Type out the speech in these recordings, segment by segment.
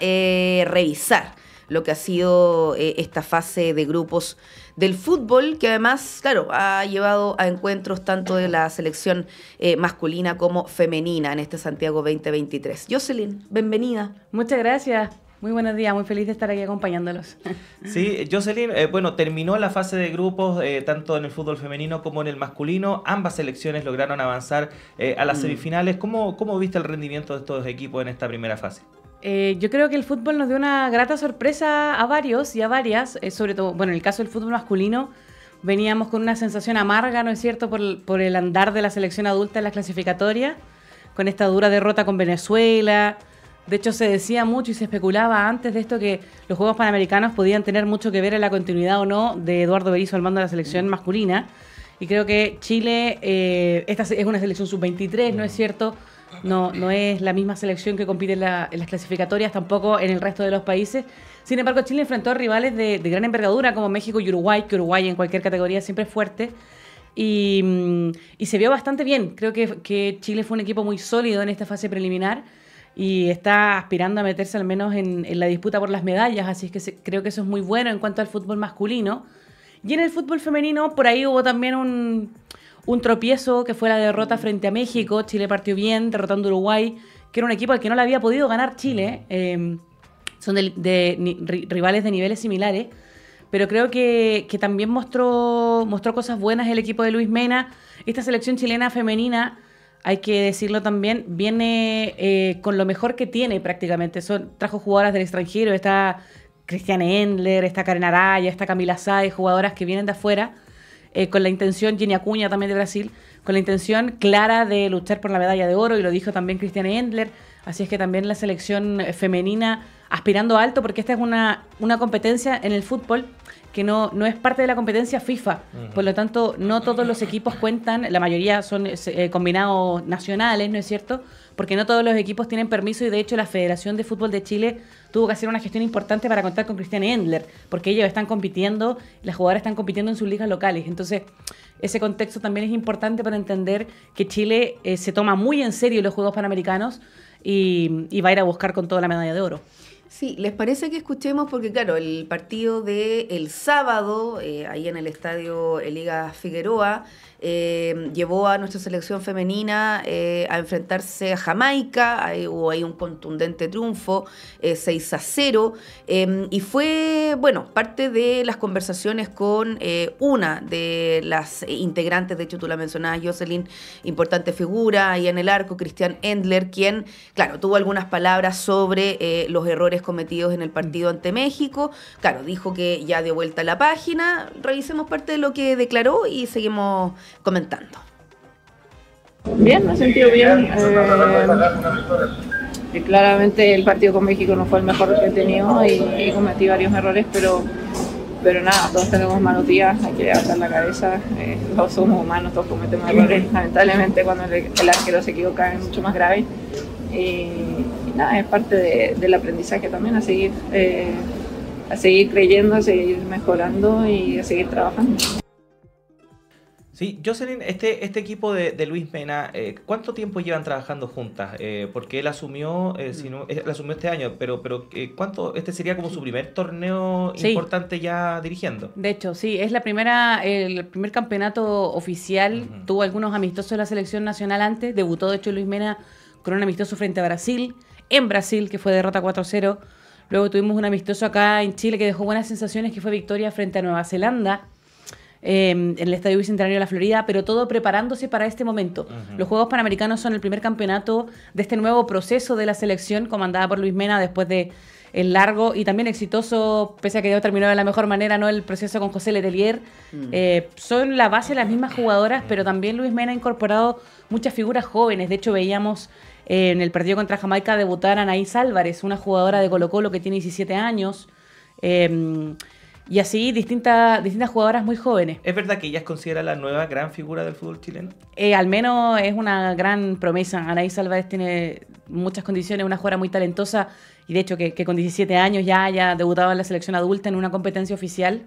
Eh, revisar lo que ha sido eh, esta fase de grupos del fútbol, que además, claro, ha llevado a encuentros tanto de la selección eh, masculina como femenina en este Santiago 2023. Jocelyn, bienvenida. Muchas gracias. Muy buenos días, muy feliz de estar aquí acompañándolos. Sí, Jocelyn, bueno, terminó la fase de grupos tanto en el fútbol femenino como en el masculino. Ambas selecciones lograron avanzar a las mm. semifinales. ¿Cómo, ¿Cómo viste el rendimiento de estos equipos en esta primera fase? Eh, yo creo que el fútbol nos dio una grata sorpresa a varios y a varias, eh, sobre todo, bueno, en el caso del fútbol masculino, veníamos con una sensación amarga, ¿no es cierto?, por, el andar de la selección adulta en las clasificatorias, con esta dura derrota con Venezuela. De hecho, se decía mucho y se especulaba antes de esto que los Juegos Panamericanos podían tener mucho que ver en la continuidad o no de Eduardo Berizzo al mando de la selección mm. masculina. Y creo que Chile, eh, esta es una selección sub-23, ¿no es mm. cierto?, no, no es la misma selección que compite en, las clasificatorias, tampoco en el resto de los países. Sin embargo, Chile enfrentó a rivales de, gran envergadura como México y Uruguay, que Uruguay en cualquier categoría siempre es fuerte. Y, mm, se vio bastante bien. Creo que, Chile fue un equipo muy sólido en esta fase preliminar y está aspirando a meterse al menos en, la disputa por las medallas, así es que creo que eso es muy bueno en cuanto al fútbol masculino. Y en el fútbol femenino, por ahí hubo también un, un tropiezo que fue la derrota mm, frente a México. Chile partió bien, derrotando a Uruguay, que era un equipo al que no le había podido ganar Chile. Mm. Em, son de, rivales de niveles similares. Pero creo que, también mostró, mostró cosas buenas el equipo de Luis Mena. Esta selección chilena femenina, hay que decirlo también, viene eh, con lo mejor que tiene prácticamente. Son, trajo jugadoras del extranjero, está Cristiane Endler, está Karen Araya, está Camila Sáez, jugadoras que vienen de afuera eh, con la intención, Gini Acuña también de Brasil, con la intención clara de luchar por la medalla de oro, y lo dijo también Cristiane Endler, así es que también la selección eh, femenina aspirando alto, porque esta es una, una competencia en el fútbol que no, no es parte de la competencia FIFA, por lo tanto no todos los equipos cuentan, la mayoría son eh, combinados nacionales, ¿no es cierto?, porque no todos los equipos tienen permiso y de hecho la Federación de Fútbol de Chile tuvo que hacer una gestión importante para contar con Cristian Endler, porque ellos están compitiendo, las jugadoras están compitiendo en sus ligas locales. Entonces, ese contexto también es importante para entender que Chile eh, se toma muy en serio los Juegos Panamericanos y, va a ir a buscar con toda la medalla de oro. Sí, ¿les parece que escuchemos? Porque claro, el partido del el sábado, eh, ahí en el estadio Liga Figueroa, eh, llevó a nuestra selección femenina eh, a enfrentarse a Jamaica, ahí hubo ahí un contundente triunfo, 6 eh, a 0, em, y fue, bueno, parte de las conversaciones con una de las integrantes, de hecho tú la mencionabas, Jocelyn, importante figura ahí en el arco, Cristian Endler, quien, claro, tuvo algunas palabras sobre los errores cometidos en el partido ante México, claro, dijo que ya de vuelta a la página, revisemos parte de lo que declaró y seguimos comentando. Bien, me he sentido bien. Eh, claramente el partido con México no fue el mejor que he tenido y, cometí varios errores, pero pero nada, todos tenemos malos días, hay que levantar la cabeza, eh, todos somos humanos, todos cometemos errores, lamentablemente cuando el, arquero se equivoca es mucho más grave y, nada, es parte del aprendizaje también, a seguir, eh, a seguir creyendo, a seguir mejorando y a seguir trabajando. Sí, Jocelyn, este, este equipo de, Luis Mena, eh, ¿cuánto tiempo llevan trabajando juntas? Eh, porque él asumió, eh, mm. si no, eh, asumió este año, pero, pero ¿cuánto? Este sería como su primer torneo importante ya dirigiendo. De hecho, sí, es la primera, el primer campeonato oficial. Tuvo algunos amistosos de la selección nacional antes. Debutó, de hecho, Luis Mena con un amistoso frente a Brasil, en Brasil, que fue derrota 4-0. Luego tuvimos un amistoso acá en Chile que dejó buenas sensaciones, que fue victoria frente a Nueva Zelanda Em, en el Estadio Bicentenario de la Florida, pero todo preparándose para este momento. Los Juegos Panamericanos son el primer campeonato de este nuevo proceso de la selección comandada por Luis Mena después de el largo y también exitoso, pese a que ya terminó de la mejor manera, ¿no? El proceso con José Letelier. Mm. Eh, son la base las mismas jugadoras, pero también Luis Mena ha incorporado muchas figuras jóvenes. De hecho, veíamos eh, en el partido contra Jamaica debutar a Anaís Álvarez, una jugadora de Colo Colo que tiene 17 años. Em, y así distintas, distintas jugadoras muy jóvenes. ¿Es verdad que ella es considerada la nueva gran figura del fútbol chileno? Eh, al menos es una gran promesa. Anaís Álvarez tiene muchas condiciones, una jugadora muy talentosa y de hecho que, con 17 años ya haya debutado en la selección adulta en una competencia oficial,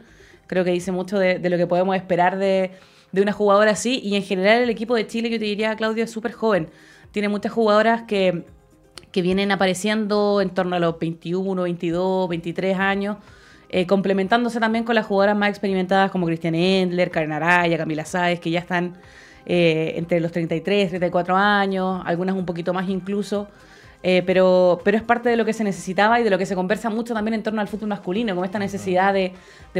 creo que dice mucho de, lo que podemos esperar de, una jugadora así. Y en general el equipo de Chile, yo te diría, Claudio, es súper joven. Tiene muchas jugadoras que, que vienen apareciendo en torno a los 21, 22, 23 años eh, complementándose también con las jugadoras más experimentadas como Cristian Endler, Karen Araya, Camila Sáez, que ya están eh, entre los 33, 34 años, algunas un poquito más incluso. Eh, pero, pero es parte de lo que se necesitaba y de lo que se conversa mucho también en torno al fútbol masculino, con esta necesidad de,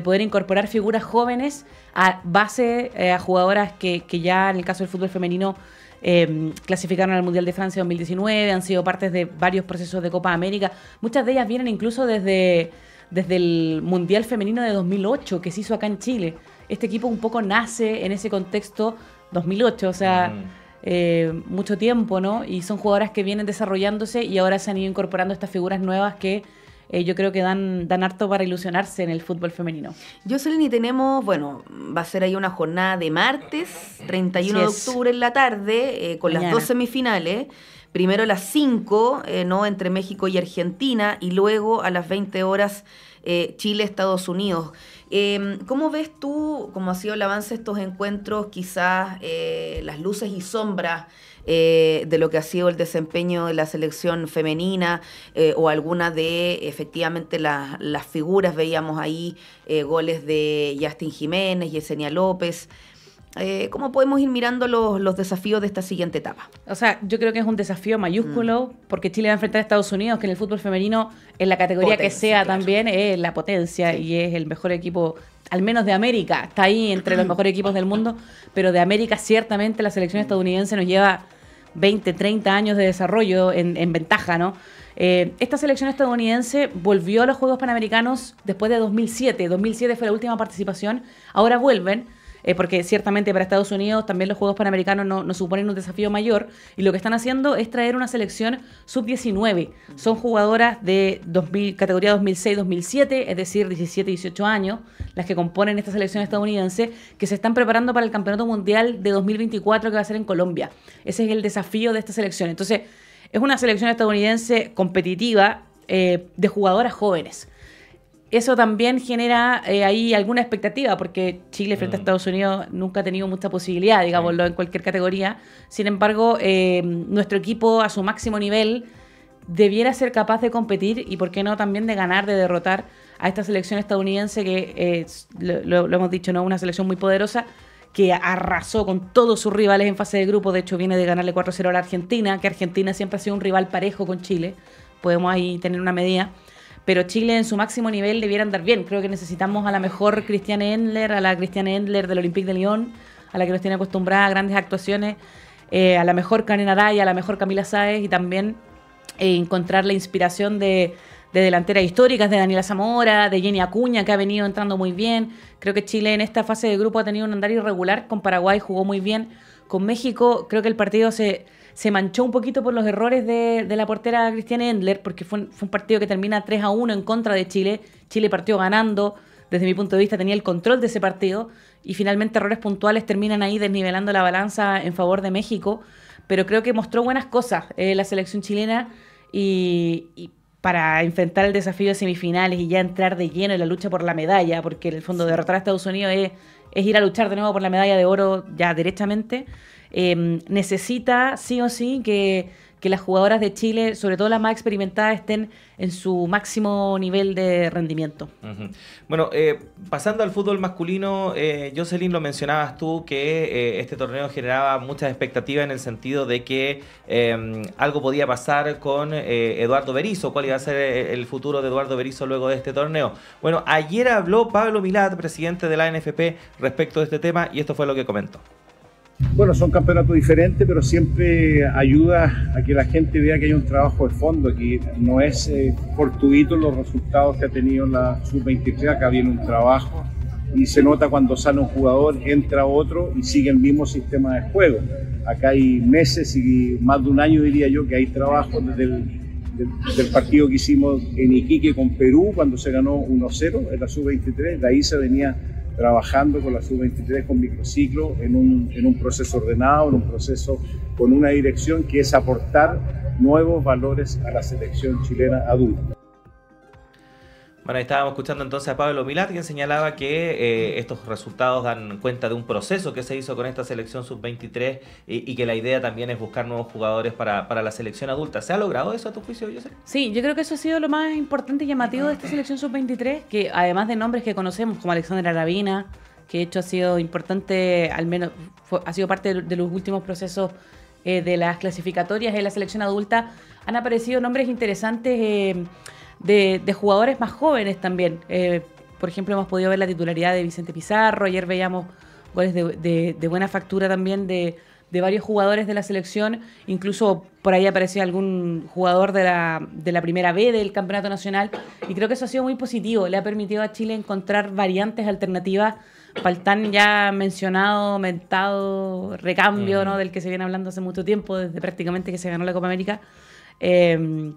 poder incorporar figuras jóvenes a base a jugadoras que, ya en el caso del fútbol femenino clasificaron al Mundial de Francia 2019, han sido partes de varios procesos de Copa América. Muchas de ellas vienen incluso desde desde el Mundial Femenino de 2008 que se hizo acá en Chile. Este equipo un poco nace en ese contexto 2008, o sea, eh, mucho tiempo, ¿no? Y son jugadoras que vienen desarrollándose y ahora se han ido incorporando estas figuras nuevas que... Eh, yo creo que dan, dan harto para ilusionarse en el fútbol femenino. Jocelyn, y tenemos, bueno, va a ser ahí una jornada de martes, 31 de octubre en la tarde, eh, con las dos semifinales. Primero a las 5, eh, ¿no? Entre México y Argentina, y luego a las 20 horas eh, Chile-Estados Unidos. Em, ¿Cómo ves tú, cómo ha sido el avance de estos encuentros, quizás eh, las luces y sombras de lo que ha sido el desempeño de la selección femenina o alguna de efectivamente las figuras? Veíamos ahí goles de Justin Jiménez, Yesenia López. Eh, ¿Cómo podemos ir mirando los, desafíos de esta siguiente etapa? O sea, yo creo que es un desafío mayúsculo mm. porque Chile va a enfrentar a Estados Unidos, que en el fútbol femenino, en la categoría que sea también, es la potencia y es el mejor equipo, al menos de América. Está ahí entre los mejores equipos del mundo, pero de América ciertamente la selección estadounidense nos lleva 20, 30 años de desarrollo en, ventaja, ¿no? Eh, esta selección estadounidense volvió a los Juegos Panamericanos después de 2007. 2007 fue la última participación. Ahora vuelven eh, porque ciertamente para Estados Unidos también los Juegos Panamericanos no, suponen un desafío mayor, y lo que están haciendo es traer una selección sub-19. Son jugadoras de categoría 2006-2007, es decir, 17-18 años, las que componen esta selección estadounidense, que se están preparando para el Campeonato Mundial de 2024 que va a ser en Colombia. Ese es el desafío de esta selección. Entonces, es una selección estadounidense competitiva eh, de jugadoras jóvenes eso también genera eh, ahí alguna expectativa, porque Chile frente a mm. Estados Unidos nunca ha tenido mucha posibilidad, digámoslo, en cualquier categoría. Sin embargo, em, nuestro equipo a su máximo nivel debiera ser capaz de competir y, ¿por qué no, también de ganar, de derrotar a esta selección estadounidense que, lo, hemos dicho, ¿no? Una selección muy poderosa que arrasó con todos sus rivales en fase de grupo. De hecho, viene de ganarle 4-0 a la Argentina, que Argentina siempre ha sido un rival parejo con Chile. Podemos ahí tener una medida pero Chile en su máximo nivel debiera andar bien. Creo que necesitamos a la mejor Cristiane Endler, a la Cristiane Endler del Olympique de Lyon, a la que nos tiene acostumbrada a grandes actuaciones, eh, a la mejor Karen Araya, a la mejor Camila Sáez y también eh, encontrar la inspiración de, de delanteras históricas, de Daniela Zamora, de Jenny Acuña, que ha venido entrando muy bien. Creo que Chile en esta fase de grupo ha tenido un andar irregular, con Paraguay jugó muy bien, con México creo que el partido se, se manchó un poquito por los errores de, la portera Cristiana Endler, porque fue un, partido que termina 3 a 1 en contra de Chile. Chile partió ganando, desde mi punto de vista tenía el control de ese partido, y finalmente errores puntuales terminan ahí desnivelando la balanza en favor de México. Pero creo que mostró buenas cosas eh, la selección chilena y, y para enfrentar el desafío de semifinales y ya entrar de lleno en la lucha por la medalla, porque en el fondo derrotar a Estados Unidos es, es ir a luchar de nuevo por la medalla de oro ya directamente. Em, necesita sí o sí que, las jugadoras de Chile, sobre todo las más experimentadas, estén en su máximo nivel de rendimiento. Bueno, eh, pasando al fútbol masculino, eh, Jocelyn, lo mencionabas tú, que eh, este torneo generaba muchas expectativas en el sentido de que em, algo podía pasar con Eduardo Berizzo, cuál iba a ser el futuro de Eduardo Berizzo luego de este torneo. Bueno, ayer habló Pablo Milad, presidente de la NFP, respecto a este tema y esto fue lo que comentó. Bueno, son campeonatos diferentes, pero siempre ayuda a que la gente vea que hay un trabajo de fondo, Aquí no es fortuito eh, los resultados que ha tenido la sub-23, acá viene un trabajo y se nota cuando sale un jugador, entra otro y sigue el mismo sistema de juego. Acá hay meses y más de un año diría yo que hay trabajo desde el partido que hicimos en Iquique con Perú cuando se ganó 1-0 en la sub-23. De ahí se venía trabajando con la sub-23 con microciclo en un, en un proceso ordenado, en un proceso con una dirección que es aportar nuevos valores a la selección chilena adulta. Bueno, estábamos escuchando entonces a Pablo Milat, quien señalaba que eh, estos resultados dan cuenta de un proceso que se hizo con esta selección sub-23 y, que la idea también es buscar nuevos jugadores para, la selección adulta. ¿Se ha logrado eso a tu juicio, José? Sí, yo creo que eso ha sido lo más importante y llamativo de esta selección sub-23, que además de nombres que conocemos como Alexandra Ravina, que de hecho ha sido importante, al menos ha sido parte de, los últimos procesos eh, de las clasificatorias de la selección adulta, han aparecido nombres interesantes. Eh, de, jugadores más jóvenes también. Eh, por ejemplo, hemos podido ver la titularidad de Vicente Pizarro, ayer veíamos goles de, de, buena factura también de, varios jugadores de la selección, incluso por ahí apareció algún jugador de la, primera B del Campeonato Nacional, y creo que eso ha sido muy positivo, le ha permitido a Chile encontrar variantes alternativas para tan ya mencionado, mentado recambio, ¿no? del que se viene hablando hace mucho tiempo, desde prácticamente que se ganó la Copa América. Eh,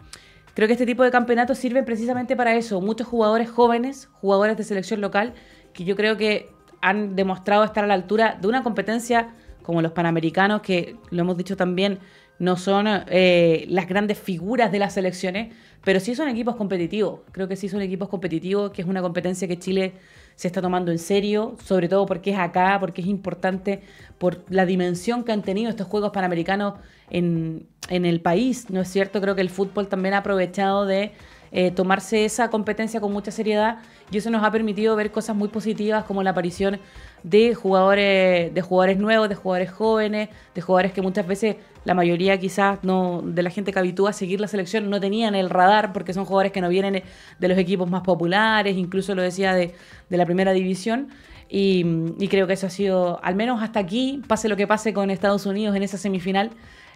Creo que este tipo de campeonatos sirven precisamente para eso. Muchos jugadores jóvenes, jugadores de selección local, que yo creo que han demostrado estar a la altura de una competencia como los panamericanos, que lo hemos dicho también, no son eh, las grandes figuras de las selecciones, pero sí son equipos competitivos. Creo que sí son equipos competitivos, que es una competencia que Chile se está tomando en serio, sobre todo porque es acá, porque es importante, por la dimensión que han tenido estos Juegos Panamericanos en, el país, ¿no es cierto? Creo que el fútbol también ha aprovechado de eh, tomarse esa competencia con mucha seriedad y eso nos ha permitido ver cosas muy positivas como la aparición de jugadores, de jugadores nuevos, de jugadores jóvenes, de jugadores que muchas veces la mayoría quizás no, de la gente que habitúa a seguir la selección no tenían el radar porque son jugadores que no vienen de los equipos más populares, incluso lo decía de, de la primera división. y creo que eso ha sido, al menos hasta aquí, pase lo que pase con Estados Unidos en esa semifinal,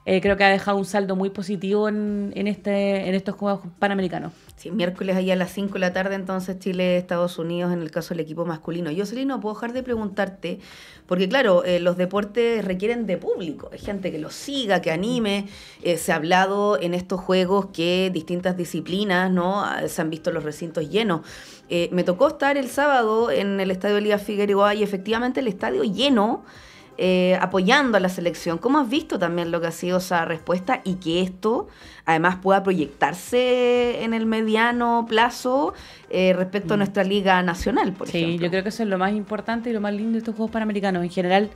eh, creo que ha dejado un saldo muy positivo en, este, en estos Juegos Panamericanos. Sí, miércoles ahí a las 5 de la tarde, entonces Chile-Estados Unidos en el caso del equipo masculino. Yo, no puedo dejar de preguntarte, porque claro, eh, los deportes requieren de público, hay gente que los siga, que anime. Eh, se ha hablado en estos juegos que distintas disciplinas, ¿no? Ah, se han visto los recintos llenos. me tocó estar el sábado en el estadio Elías Figueroa y efectivamente el estadio lleno. Eh, apoyando a la selección. ¿Cómo has visto también lo que ha sido esa respuesta y que esto además pueda proyectarse en el mediano plazo eh, respecto a mm. nuestra liga nacional, por sí, ejemplo? Sí, yo creo que eso es lo más importante y lo más lindo de estos Juegos Panamericanos. En general,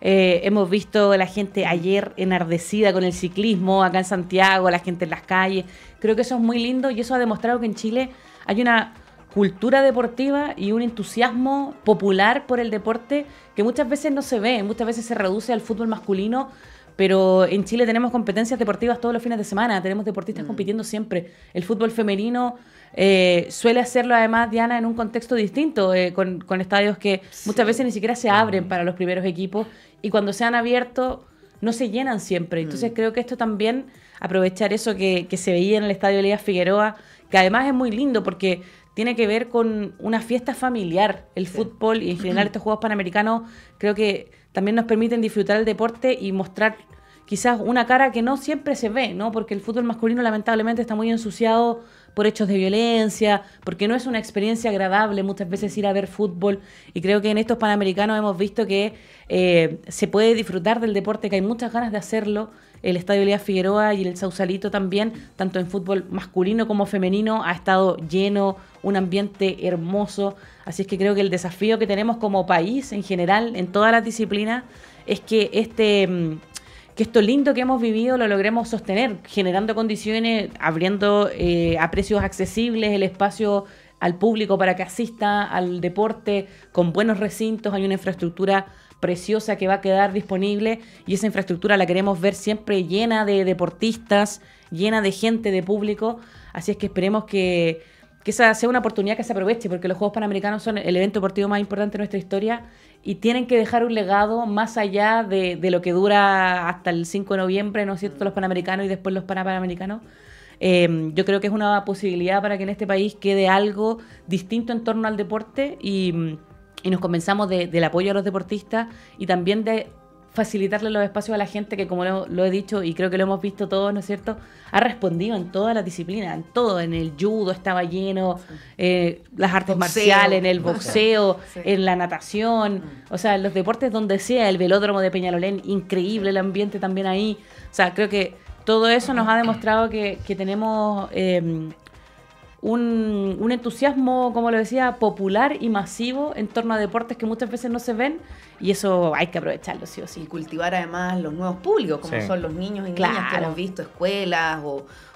eh, hemos visto a la gente ayer enardecida con el ciclismo acá en Santiago, la gente en las calles. Creo que eso es muy lindo y eso ha demostrado que en Chile hay una cultura deportiva y un entusiasmo popular por el deporte que muchas veces no se ve, muchas veces se reduce al fútbol masculino pero en Chile tenemos competencias deportivas todos los fines de semana, tenemos deportistas mm. compitiendo siempre. El fútbol femenino eh, suele hacerlo además, Diana, en un contexto distinto, eh, con, estadios que muchas veces ni siquiera se abren mm. para los primeros equipos y cuando se han abierto no se llenan siempre. Mm. Entonces creo que esto también, aprovechar eso que, que se veía en el estadio Elías Figueroa, que además es muy lindo porque tiene que ver con una fiesta familiar. El fútbol y en general estos Juegos Panamericanos creo que también nos permiten disfrutar el deporte y mostrar quizás una cara que no siempre se ve, ¿no? Porque el fútbol masculino lamentablemente está muy ensuciado por hechos de violencia, porque no es una experiencia agradable muchas veces ir a ver fútbol. Y creo que en estos Panamericanos hemos visto que eh, se puede disfrutar del deporte, que hay muchas ganas de hacerlo el Estadio Lea Figueroa y el Sausalito también, tanto en fútbol masculino como femenino, ha estado lleno, un ambiente hermoso. Así es que creo que el desafío que tenemos como país en general, en todas las disciplinas, es que este mm, que esto lindo que hemos vivido lo logremos sostener, generando condiciones, abriendo eh, a precios accesibles el espacio al público para que asista al deporte con buenos recintos, hay una infraestructura preciosa que va a quedar disponible y esa infraestructura la queremos ver siempre llena de deportistas, llena de gente, de público. Así es que esperemos que, esa sea una oportunidad que se aproveche, porque los Juegos Panamericanos son el evento deportivo más importante de nuestra historia y tienen que dejar un legado más allá de, lo que dura hasta el 5 de noviembre, ¿no es cierto?, los Panamericanos y después los Panamericanos. Em, yo creo que es una posibilidad para que en este país quede algo distinto en torno al deporte y y nos convenzamos del apoyo a los deportistas y también de facilitarle los espacios a la gente que, como lo, he dicho y creo que lo hemos visto todos, ¿no es cierto?, ha respondido en todas las disciplinas, en todo, en el judo estaba lleno, eh, las artes marciales, en el boxeo, en la natación, mm. o sea, en los deportes donde sea, el velódromo de Peñalolén, increíble el ambiente también ahí, o sea, creo que todo eso nos ha demostrado que, tenemos em, un, entusiasmo, como lo decía, popular y masivo en torno a deportes que muchas veces no se ven y eso hay que aprovecharlo, sí o sí. Y cultivar además los nuevos públicos, como son los niños y niñas que hemos visto, escuelas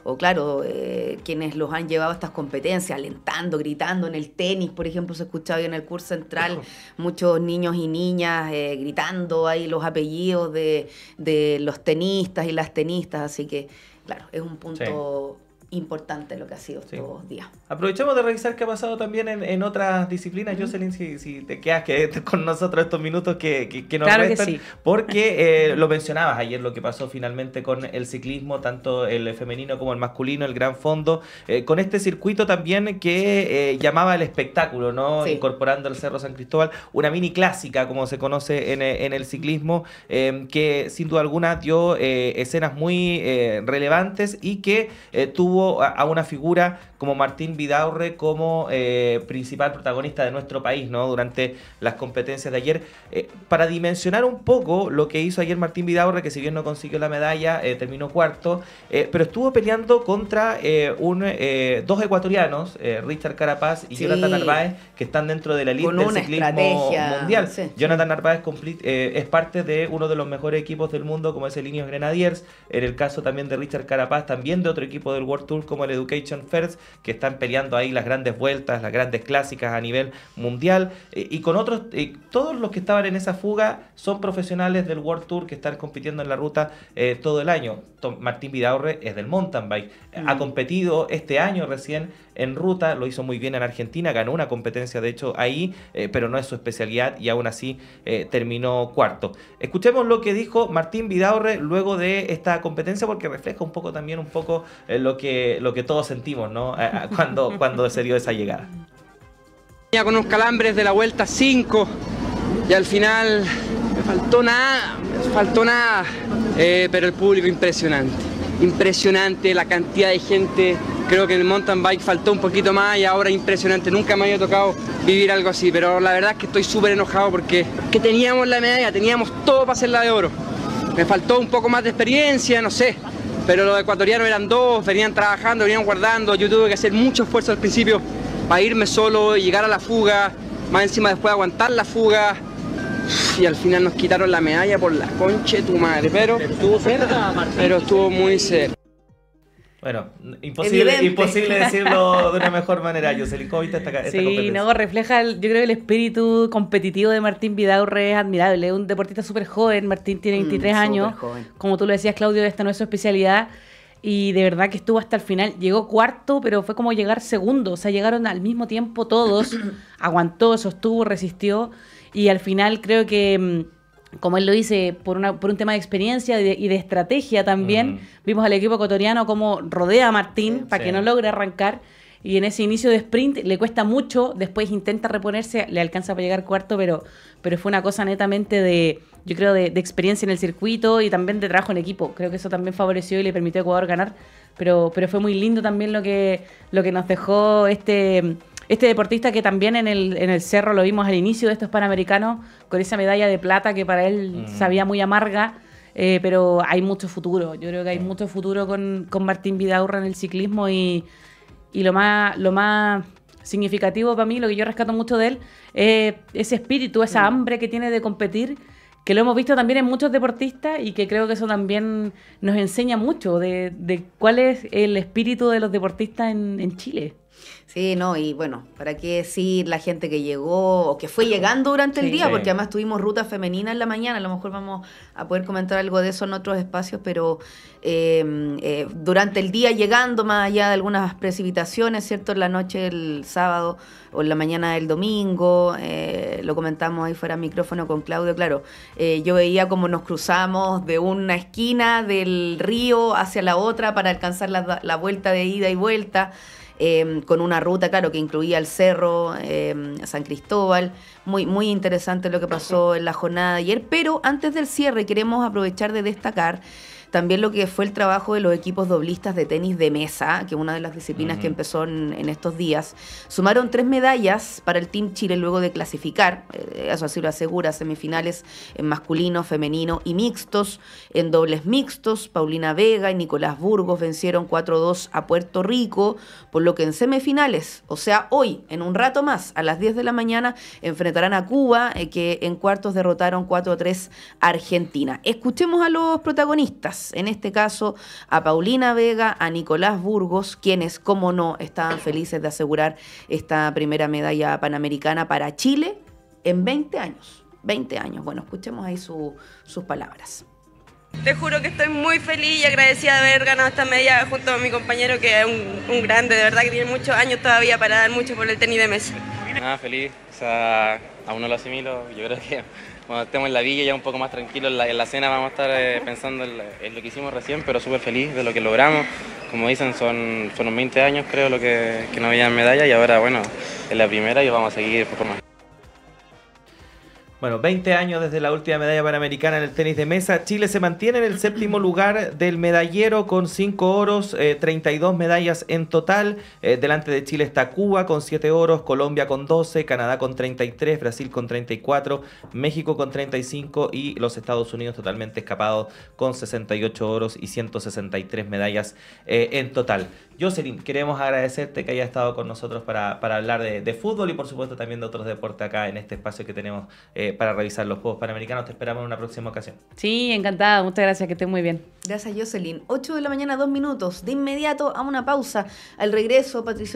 o, claro, eh, quienes los han llevado a estas competencias, alentando, gritando en el tenis, por ejemplo, se escuchaba en el curso central muchos niños y niñas eh, gritando ahí los apellidos de, de los tenistas y las tenistas, así que claro, es un punto importante lo que ha sido estos días. Aprovechamos de revisar qué ha pasado también en, otras disciplinas, Jocelyn, si, te quedas que, con nosotros estos minutos que, nos claro porque eh, lo mencionabas ayer lo que pasó finalmente con el ciclismo, tanto el femenino como el masculino, el gran fondo, eh, con este circuito también que eh, llamaba el espectáculo, ¿no? Incorporando el Cerro San Cristóbal, una mini clásica, como se conoce en el ciclismo, em, que sin duda alguna dio escenas muy relevantes y que tuvo a, una figura como Martín Vidaurre como eh, principal protagonista de nuestro país ¿no? durante las competencias de ayer. Eh, para dimensionar un poco lo que hizo ayer Martín Vidaurre, que si bien no consiguió la medalla, eh, terminó cuarto, pero estuvo peleando contra un, dos ecuatorianos, Richard Carapaz y Jonathan Narváez, que están dentro de la elite del ciclismo mundial. Jonathan Narváez es parte de uno de los mejores equipos del mundo, como es el Ineos Grenadiers, en el caso también de Richard Carapaz, también de otro equipo del World Tour como el Education First, que están peleando ahí las grandes vueltas, las grandes clásicas a nivel mundial. Eh, y con otros, eh, todos los que estaban en esa fuga son profesionales del World Tour que están compitiendo en la ruta eh, todo el año. Martín Vidaurre es del mountain bike. Ha mm. competido este año recién en ruta, lo hizo muy bien en Argentina, ganó una competencia de hecho ahí, eh, pero no es su especialidad y aún así eh, terminó cuarto. Escuchemos lo que dijo Martín Vidaurre luego de esta competencia porque refleja un poco también un poco eh, lo, que, lo que todos sentimos cuando, cuando se dio esa llegada. Con unos calambres de la vuelta 5 y al final me faltó nada, faltó nada, pero el público impresionante, impresionante la cantidad de gente Creo que en el mountain bike faltó un poquito más y ahora impresionante. Nunca me había tocado vivir algo así, pero la verdad es que estoy súper enojado porque que teníamos la medalla, teníamos todo para hacerla de oro. Me faltó un poco más de experiencia, no sé. Pero los ecuatorianos eran dos, venían trabajando, venían guardando. Yo tuve que hacer mucho esfuerzo al principio para irme solo y llegar a la fuga. Más encima después aguantar la fuga y al final nos quitaron la medalla por la concha de tu madre, pero estuvo pero estuvo muy cerca. Bueno, imposible, imposible decirlo de una mejor manera. yo ¿cómo viste esta, sí, no, refleja, yo creo, que el espíritu competitivo de Martín Vidaurre es admirable. Es Un deportista súper joven, Martín tiene 23 mm, años. Como tú lo decías, Claudio, esta no es su especialidad. Y de verdad que estuvo hasta el final. Llegó cuarto, pero fue como llegar segundo. O sea, llegaron al mismo tiempo todos. aguantó, sostuvo, resistió. Y al final creo que mm, como él lo dice, por, una, por un tema de experiencia y de, estrategia también, vimos al equipo ecuatoriano cómo rodea a Martín para que no logre arrancar. Y en ese inicio de sprint le cuesta mucho, después intenta reponerse, le alcanza para llegar cuarto, pero, pero fue una cosa netamente de, yo creo, de, experiencia en el circuito y también de trabajo en equipo. Creo que eso también favoreció y le permitió a Ecuador ganar. Pero, pero fue muy lindo también lo que, lo que nos dejó este este deportista que también en el, en el cerro lo vimos al inicio de estos Panamericanos, con esa medalla de plata que para él mm. sabía muy amarga, eh, pero hay mucho futuro. Yo creo que hay mm. mucho futuro con, Martín Vidaurra en el ciclismo y, lo más... Lo más significativo para mí, lo que yo rescato mucho de él, es ese espíritu, esa mm. hambre que tiene de competir, que lo hemos visto también en muchos deportistas y que creo que eso también nos enseña mucho de, cuál es el espíritu de los deportistas en Chile. Sí, no, y bueno, ¿para qué decir la gente que llegó o que fue llegando durante el día? Porque además tuvimos ruta femenina en la mañana, a lo mejor vamos a poder comentar algo de eso en otros espacios, pero em, eh, durante el día llegando, más allá de algunas precipitaciones, ¿cierto? En la noche del sábado o en la mañana del domingo, eh, lo comentamos ahí fuera micrófono con Claudio, claro, eh, yo veía como nos cruzamos de una esquina del río hacia la otra para alcanzar la vuelta de ida y vuelta. Em, con una ruta, claro, que incluía el cerro, em, San Cristóbal. Muy, muy interesante lo que pasó en la jornada de ayer, pero antes del cierre queremos aprovechar de destacar también lo que fue el trabajo de los equipos doblistas de tenis de mesa, que es una de las disciplinas que empezó en, estos días. Sumaron tres medallas para el Team Chile luego de clasificar, eh, eso así lo asegura, semifinales en masculino, femenino y mixtos. En dobles mixtos, Paulina Vega y Nicolás Burgos vencieron 4-2 a Puerto Rico, por lo que en semifinales, o sea, hoy, en un rato más, a las 10 de la mañana, enfrentarán a Cuba, eh, que en cuartos derrotaron 4-3 a Argentina. Escuchemos a los protagonistas en este caso a Paulina Vega, a Nicolás Burgos, quienes, como no, estaban felices de asegurar esta primera medalla panamericana para Chile en 20 años. 20 años. Bueno, escuchemos ahí sus palabras. Te juro que estoy muy feliz y agradecida de haber ganado esta medalla junto a mi compañero que es un, un, grande, de verdad que tiene muchos años todavía para dar mucho por el tenis de mesa. Nada, feliz, o sea, aún no lo asimilo, yo creo que cuando estemos en la villa ya un poco más tranquilos en la, cena vamos a estar eh, pensando en, lo que hicimos recién, pero súper feliz de lo que logramos. Como dicen, son, son 20 años creo lo que, que no veían medalla y ahora bueno, es la primera y vamos a seguir por más. Bueno, 20 años desde la última medalla panamericana en el tenis de mesa. Chile se mantiene en el séptimo lugar del medallero con 5 oros, 32 eh, medallas en total. Eh, delante de Chile está Cuba con 7 oros, Colombia con 12, Canadá con 33, Brasil con 34, México con 35 y los Estados Unidos totalmente escapados con 68 oros y 163 medallas eh, en total. Jocelyn, queremos agradecerte que hayas estado con nosotros para, para hablar de, de, fútbol y por supuesto también de otros deportes acá en este espacio que tenemos para revisar los Juegos Panamericanos. Te esperamos en una próxima ocasión. Sí, encantada. Muchas gracias. Que estén muy bien. Gracias, Jocelyn. 8 de la mañana, dos minutos. De inmediato a una pausa. Al regreso, Patricio.